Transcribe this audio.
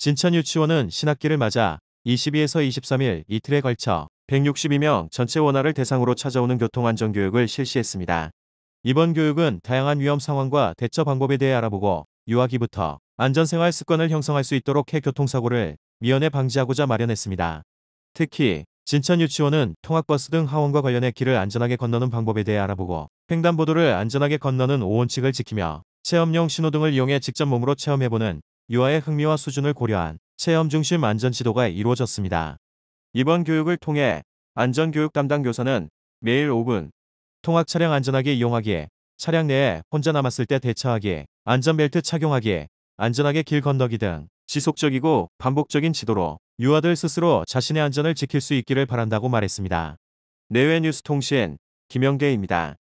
진천 유치원은 신학기를 맞아 22에서 23일 이틀에 걸쳐 162명 전체 원화를 대상으로 찾아오는 교통안전교육을 실시했습니다. 이번 교육은 다양한 위험 상황과 대처 방법에 대해 알아보고 유아기부터 안전생활 습관을 형성할 수 있도록 해 교통사고를 미연에 방지하고자 마련했습니다. 특히 진천 유치원은 통학버스 등 하원과 관련해 길을 안전하게 건너는 방법에 대해 알아보고 횡단보도를 안전하게 건너는 5원칙을 지키며 체험용 신호등을 이용해 직접 몸으로 체험해보는 유아의 흥미와 수준을 고려한 체험 중심 안전 지도가 이루어졌습니다. 이번 교육을 통해 안전교육 담당 교사는 매일 5분 통학 차량 안전하게 이용하기에 차량 내에 혼자 남았을 때 대처하기에 안전벨트 착용하기에 안전하게 길 건너기 등 지속적이고 반복적인 지도로 유아들 스스로 자신의 안전을 지킬 수 있기를 바란다고 말했습니다. 내외뉴스통신 김영계입니다